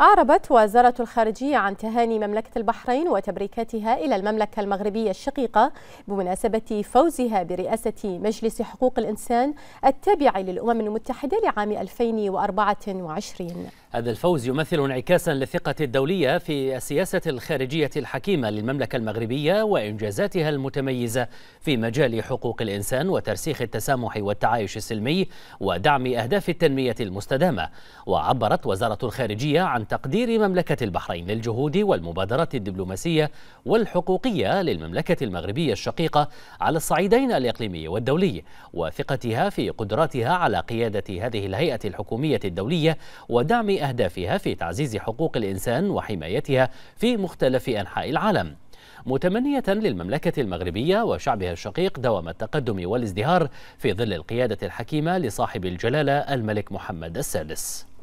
أعربت وزارة الخارجية عن تهاني مملكة البحرين وتبريكاتها إلى المملكة المغربية الشقيقة بمناسبة فوزها برئاسة مجلس حقوق الإنسان التابع للأمم المتحدة لعام 2024 هذا الفوز يمثل انعكاسا للثقة الدولية في السياسة الخارجية الحكيمة للمملكة المغربية وإنجازاتها المتميزة في مجال حقوق الإنسان وترسيخ التسامح والتعايش السلمي ودعم أهداف التنمية المستدامة وعبرت وزارة الخارجية عن تقدير مملكة البحرين للجهود والمبادرات الدبلوماسية والحقوقية للمملكة المغربية الشقيقة على الصعيدين الإقليمي والدولي وثقتها في قدراتها على قيادة هذه الهيئة الحكومية الدولية ودعم أهدافها في تعزيز حقوق الإنسان وحمايتها في مختلف أنحاء العالم متمنية للمملكة المغربية وشعبها الشقيق دوام التقدم والازدهار في ظل القيادة الحكيمة لصاحب الجلالة الملك محمد السادس